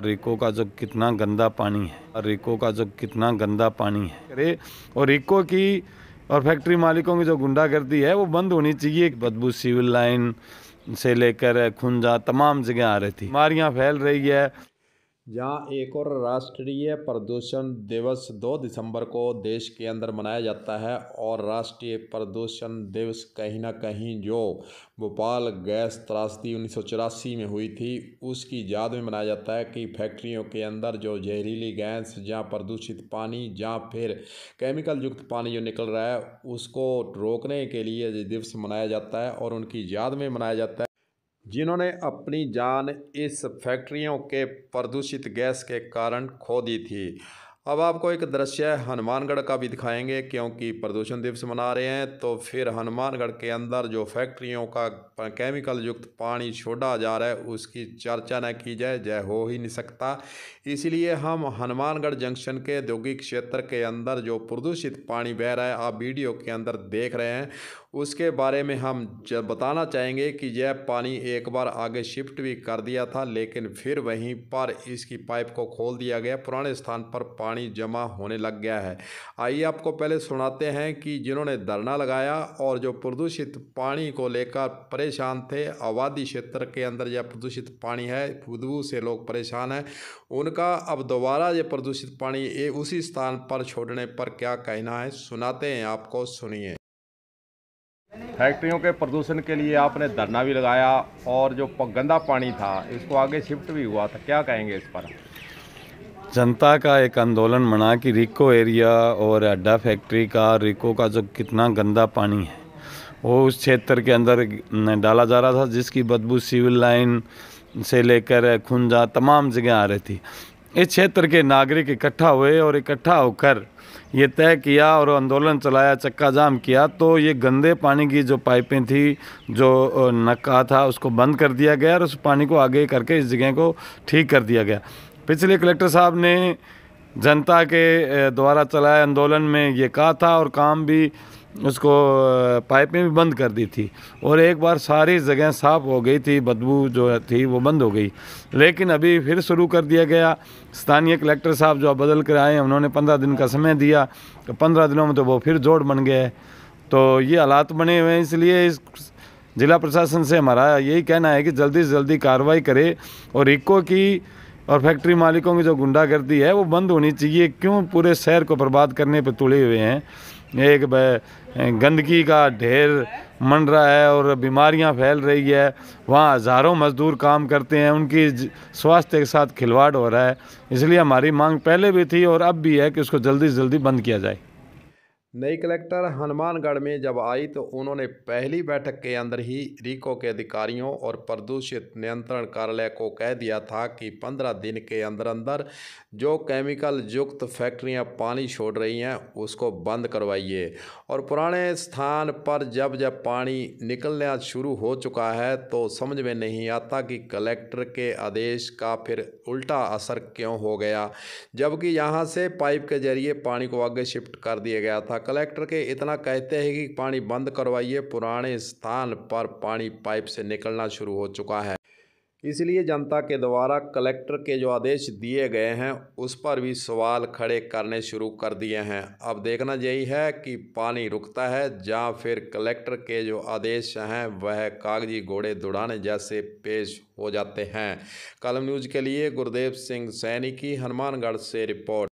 रेको का जो कितना गंदा पानी है रेको का जो कितना गंदा पानी है अरे और रेको की और फैक्ट्री मालिकों की जो गुंडागर्दी है वो बंद होनी चाहिए बदबू सिविल लाइन से लेकर खुंजा तमाम जगह आ रही थी बीमारियाँ फैल रही है जहाँ एक और राष्ट्रीय प्रदूषण दिवस 2 दिसंबर को देश के अंदर मनाया जाता है और राष्ट्रीय प्रदूषण दिवस कहीं ना कहीं जो भोपाल गैस त्रासदी उन्नीस में हुई थी उसकी याद में मनाया जाता है कि फैक्ट्रियों के अंदर जो जहरीली गैस या प्रदूषित पानी या फिर केमिकल युक्त पानी जो निकल रहा है उसको रोकने के लिए दिवस मनाया जाता है और उनकी याद में मनाया जाता है जिन्होंने अपनी जान इस फैक्ट्रियों के प्रदूषित गैस के कारण खो दी थी अब आपको एक दृश्य हनुमानगढ़ का भी दिखाएंगे क्योंकि प्रदूषण दिवस मना रहे हैं तो फिर हनुमानगढ़ के अंदर जो फैक्ट्रियों का केमिकल युक्त पानी छोड़ा जा रहा है उसकी चर्चा न की जाए जय हो ही नहीं सकता इसलिए हम हनुमानगढ़ जंक्शन के औद्योगिक क्षेत्र के अंदर जो प्रदूषित पानी बह रहा है आप वीडियो के अंदर देख रहे हैं उसके बारे में हम बताना चाहेंगे कि यह पानी एक बार आगे शिफ्ट भी कर दिया था लेकिन फिर वहीं पर इसकी पाइप को खोल दिया गया पुराने स्थान पर पानी जमा होने लग गया है आइए आपको पहले सुनाते हैं कि जिन्होंने धरना लगाया और जो प्रदूषित पानी को लेकर परेशान थे आबादी क्षेत्र के अंदर यह प्रदूषित पानी है बुदबू से लोग परेशान हैं उनका अब दोबारा ये प्रदूषित पानी उसी स्थान पर छोड़ने पर क्या कहना है सुनाते हैं आपको सुनिए फैक्ट्रियों के प्रदूषण के लिए आपने धरना भी लगाया और जो गंदा पानी था इसको आगे शिफ्ट भी हुआ था क्या कहेंगे इस पर जनता का एक आंदोलन मना कि रिको एरिया और अड्डा फैक्ट्री का रिको का जो कितना गंदा पानी है वो उस क्षेत्र के अंदर डाला जा रहा था जिसकी बदबू सिविल लाइन से लेकर खुंजा तमाम जगह आ रही थी इस क्षेत्र के नागरिक इकट्ठा हुए और इकट्ठा होकर ये तय किया और आंदोलन चलाया चक्का जाम किया तो ये गंदे पानी की जो पाइपें थी जो नक्का था उसको बंद कर दिया गया और उस पानी को आगे करके इस जगह को ठीक कर दिया गया पिछले कलेक्टर साहब ने जनता के द्वारा चलाए आंदोलन में ये कहा था और काम भी उसको पाइपें भी बंद कर दी थी और एक बार सारी जगह साफ़ हो गई थी बदबू जो थी वो बंद हो गई लेकिन अभी फिर शुरू कर दिया गया स्थानीय कलेक्टर साहब जो बदल कर आए उन्होंने पंद्रह दिन का समय दिया तो पंद्रह दिनों में तो वो फिर जोड़ बन गया है तो ये हालात बने हुए हैं इसलिए इस ज़िला प्रशासन से हमारा यही कहना है कि जल्दी से जल्दी कार्रवाई करे और इको की और फैक्ट्री मालिकों की जो गुंडागर्दी है वो बंद होनी चाहिए क्यों पूरे शहर को बर्बाद करने पर तुड़े हुए हैं एक गंदगी का ढेर मंड रहा है और बीमारियां फैल रही है वहाँ हज़ारों मज़दूर काम करते हैं उनकी स्वास्थ्य के साथ खिलवाड़ हो रहा है इसलिए हमारी मांग पहले भी थी और अब भी है कि उसको जल्दी से जल्दी बंद किया जाए नई कलेक्टर हनुमानगढ़ में जब आई तो उन्होंने पहली बैठक के अंदर ही रिको के अधिकारियों और प्रदूषित नियंत्रण कार्यालय को कह दिया था कि पंद्रह दिन के अंदर अंदर जो केमिकल युक्त फैक्ट्रियां पानी छोड़ रही हैं उसको बंद करवाइए और पुराने स्थान पर जब जब पानी निकलना शुरू हो चुका है तो समझ में नहीं आता कि कलेक्टर के आदेश का फिर उल्टा असर क्यों हो गया जबकि यहाँ से पाइप के जरिए पानी को आगे शिफ्ट कर दिया गया था कलेक्टर के इतना कहते हैं कि पानी बंद करवाइए पुराने स्थान पर पानी पाइप से निकलना शुरू हो चुका है इसलिए जनता के द्वारा कलेक्टर के जो आदेश दिए गए हैं उस पर भी सवाल खड़े करने शुरू कर दिए हैं अब देखना यही है कि पानी रुकता है या फिर कलेक्टर के जो आदेश हैं वह कागजी घोड़े दौड़ाने जैसे पेश हो जाते हैं कलम न्यूज़ के लिए गुरुदेव सिंह सैनी की हनुमानगढ़ से रिपोर्ट